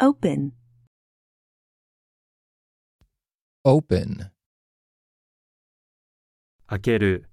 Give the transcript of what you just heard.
Open. Open. 開ける